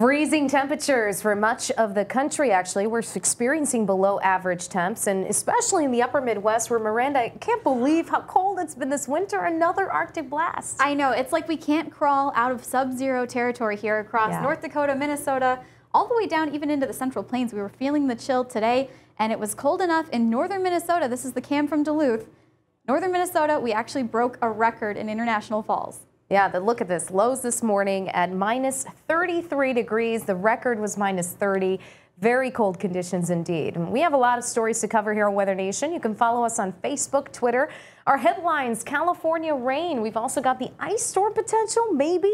Freezing temperatures for much of the country, actually. We're experiencing below average temps, and especially in the upper Midwest, where Miranda, I can't believe how cold it's been this winter. Another Arctic blast. I know. It's like we can't crawl out of sub zero territory here across yeah. North Dakota, Minnesota, all the way down even into the Central Plains. We were feeling the chill today, and it was cold enough in northern Minnesota. This is the cam from Duluth. Northern Minnesota, we actually broke a record in International Falls. Yeah, the look at this. Lows this morning at minus 33 degrees. The record was minus 30. Very cold conditions indeed. And we have a lot of stories to cover here on Weather Nation. You can follow us on Facebook, Twitter. Our headlines California rain. We've also got the ice storm potential, maybe.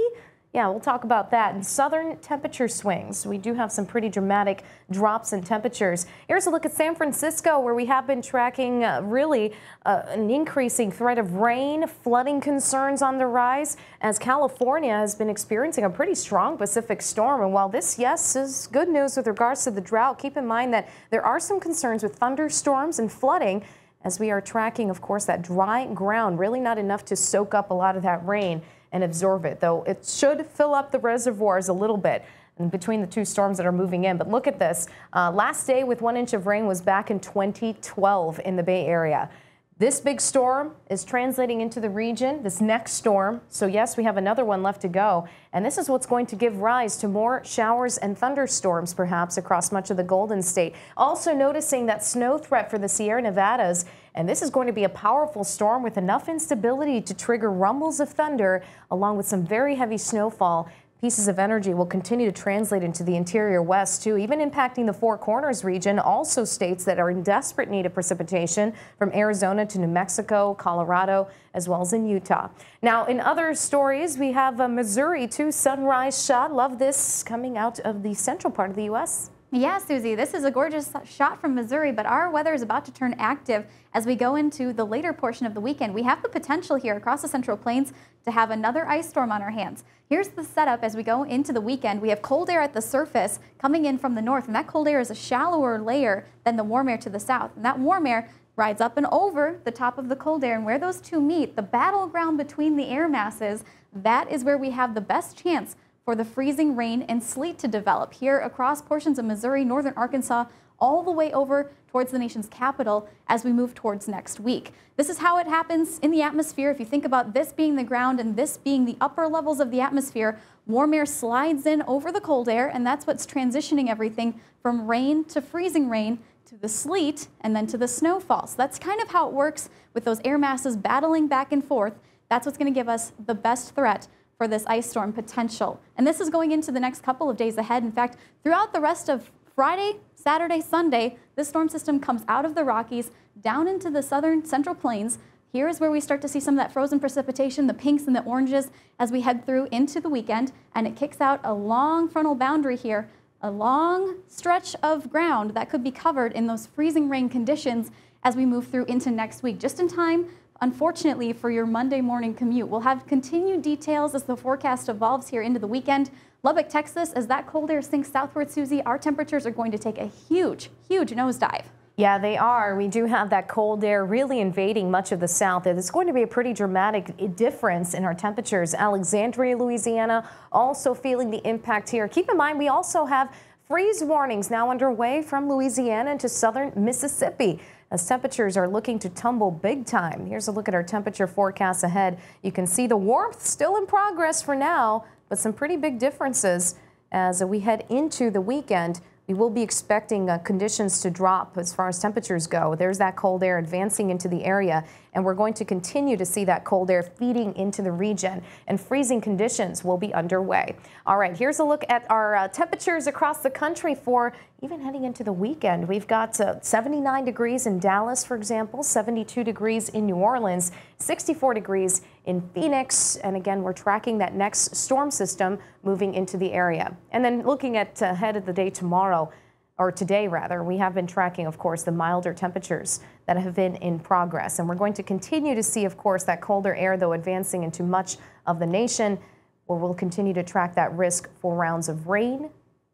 Yeah, we'll talk about that. And southern temperature swings. We do have some pretty dramatic drops in temperatures. Here's a look at San Francisco, where we have been tracking uh, really uh, an increasing threat of rain, flooding concerns on the rise, as California has been experiencing a pretty strong Pacific storm. And while this, yes, is good news with regards to the drought, keep in mind that there are some concerns with thunderstorms and flooding as we are tracking, of course, that dry ground, really not enough to soak up a lot of that rain and absorb it, though it should fill up the reservoirs a little bit between the two storms that are moving in. But look at this. Uh, last day with one inch of rain was back in 2012 in the Bay Area. This big storm is translating into the region, this next storm. So, yes, we have another one left to go. And this is what's going to give rise to more showers and thunderstorms, perhaps, across much of the Golden State. Also, noticing that snow threat for the Sierra Nevadas. And this is going to be a powerful storm with enough instability to trigger rumbles of thunder, along with some very heavy snowfall. Pieces of energy will continue to translate into the interior west, too, even impacting the Four Corners region. Also, states that are in desperate need of precipitation from Arizona to New Mexico, Colorado, as well as in Utah. Now, in other stories, we have a uh, Missouri 2 sunrise shot. Love this coming out of the central part of the U.S. Yeah, Susie, this is a gorgeous shot from Missouri, but our weather is about to turn active as we go into the later portion of the weekend. We have the potential here across the Central Plains to have another ice storm on our hands. Here's the setup as we go into the weekend. We have cold air at the surface coming in from the north, and that cold air is a shallower layer than the warm air to the south. And that warm air rides up and over the top of the cold air, and where those two meet, the battleground between the air masses, that is where we have the best chance for the freezing rain and sleet to develop here across portions of Missouri, northern Arkansas, all the way over towards the nation's capital as we move towards next week. This is how it happens in the atmosphere. If you think about this being the ground and this being the upper levels of the atmosphere, warm air slides in over the cold air, and that's what's transitioning everything from rain to freezing rain to the sleet and then to the snowfall. So that's kind of how it works with those air masses battling back and forth. That's what's going to give us the best threat for this ice storm potential. And this is going into the next couple of days ahead. In fact, throughout the rest of Friday, Saturday, Sunday, this storm system comes out of the Rockies down into the southern central plains. Here is where we start to see some of that frozen precipitation, the pinks and the oranges, as we head through into the weekend. And it kicks out a long frontal boundary here, a long stretch of ground that could be covered in those freezing rain conditions as we move through into next week, just in time unfortunately, for your Monday morning commute. We'll have continued details as the forecast evolves here into the weekend. Lubbock, Texas, as that cold air sinks southward, Susie, our temperatures are going to take a huge, huge nosedive. Yeah, they are. We do have that cold air really invading much of the south. it's going to be a pretty dramatic difference in our temperatures. Alexandria, Louisiana, also feeling the impact here. Keep in mind, we also have freeze warnings now underway from Louisiana to southern Mississippi as temperatures are looking to tumble big time. Here's a look at our temperature forecast ahead. You can see the warmth still in progress for now, but some pretty big differences as we head into the weekend. We will be expecting uh, conditions to drop as far as temperatures go. There's that cold air advancing into the area and we're going to continue to see that cold air feeding into the region, and freezing conditions will be underway. All right, here's a look at our uh, temperatures across the country for even heading into the weekend. We've got uh, 79 degrees in Dallas, for example, 72 degrees in New Orleans, 64 degrees in Phoenix. And again, we're tracking that next storm system moving into the area. And then looking at uh, of the day tomorrow, or today rather, we have been tracking, of course, the milder temperatures that have been in progress. And we're going to continue to see, of course, that colder air, though, advancing into much of the nation, where we'll continue to track that risk for rounds of rain,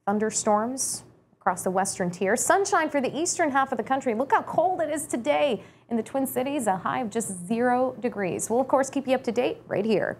thunderstorms across the western tier. Sunshine for the eastern half of the country. Look how cold it is today in the Twin Cities, a high of just zero degrees. We'll, of course, keep you up to date right here.